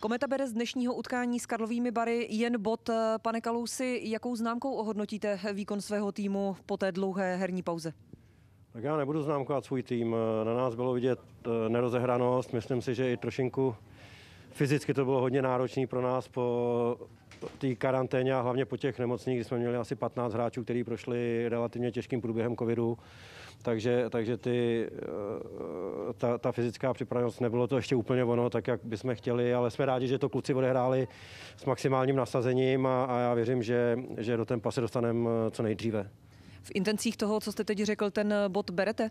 Kometa bere z dnešního utkání s Karlovými Bary jen bod. Pane Kalousi, jakou známkou ohodnotíte výkon svého týmu po té dlouhé herní pauze? Tak já nebudu známkovat svůj tým. Na nás bylo vidět eh, nerozehranost. Myslím si, že i trošinku fyzicky to bylo hodně náročné pro nás po té karanténě a hlavně po těch nemocných, kdy jsme měli asi 15 hráčů, kteří prošli relativně těžkým průběhem covidu. Takže, takže ty eh, ta, ta fyzická připravenost, nebylo to ještě úplně ono, tak jak bychom chtěli, ale jsme rádi, že to kluci odehráli s maximálním nasazením a, a já věřím, že, že do tempa se dostaneme eh, co nejdříve. V intencích toho, co jste teď řekl, ten bod berete?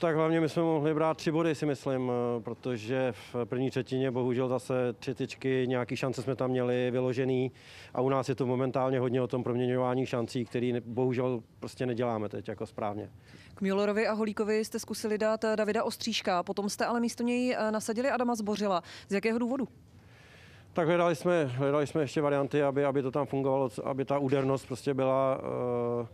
Tak hlavně my jsme mohli brát tři body, si myslím, eh, protože v první třetině bohužel zase tři tyčky, nějaký šance jsme tam měli vyložený a u nás je to momentálně hodně o tom proměňování šancí, který bohužel prostě neděláme teď jako správně. K Mjolorovi a Holíkovi jste zkusili dát eh, Davida Ostříška, potom jste ale místo něj eh, nasadili Adama Zbořila. Z jakého důvodu? Tak hledali jsme, hledali jsme ještě varianty, aby, aby to tam fungovalo, aby ta údernost prostě byla uh,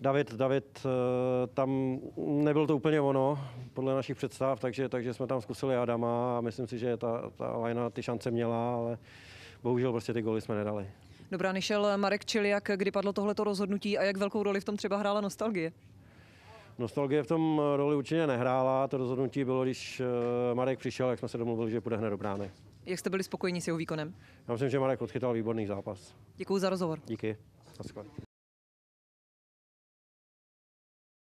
David, David, eh, tam nebyl to úplně ono, podle našich představ, takže, takže jsme tam zkusili Adama a myslím si, že ta, ta lajna ty šance měla, ale bohužel prostě ty goly jsme nedali. Dobrá, nešel Marek Čiliak, kdy padlo tohleto rozhodnutí a jak velkou roli v tom třeba hrála nostalgie? Nostalgie v tom roli určitě nehrála, to rozhodnutí bylo, když eh, Marek přišel, jak jsme se domluvili, že půjde hned do brány. Jak jste byli spokojeni s jeho výkonem? Já myslím, že Marek odchytal výborný zápas. Děkuji za rozhovor. Díky. Naschle.